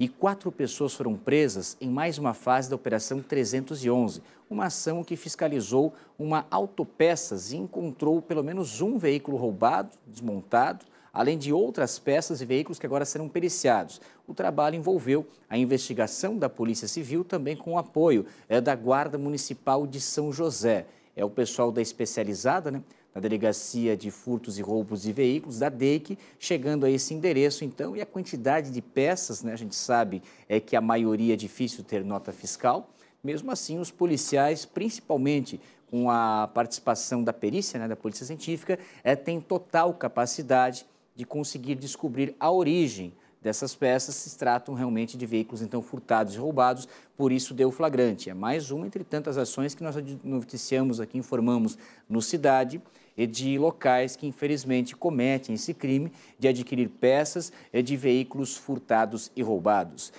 e quatro pessoas foram presas em mais uma fase da Operação 311, uma ação que fiscalizou uma autopeças e encontrou pelo menos um veículo roubado, desmontado, além de outras peças e veículos que agora serão periciados. O trabalho envolveu a investigação da Polícia Civil, também com o apoio eh, da Guarda Municipal de São José é o pessoal da especializada, né? da Delegacia de Furtos e Roubos de Veículos, da DEIC, chegando a esse endereço, então, e a quantidade de peças, né? a gente sabe é que a maioria é difícil ter nota fiscal, mesmo assim, os policiais, principalmente com a participação da perícia, né, da Polícia Científica, é, tem total capacidade de conseguir descobrir a origem dessas peças se tratam realmente de veículos então furtados e roubados, por isso deu flagrante. É mais uma entre tantas ações que nós noticiamos aqui, informamos no Cidade e de locais que infelizmente cometem esse crime de adquirir peças de veículos furtados e roubados.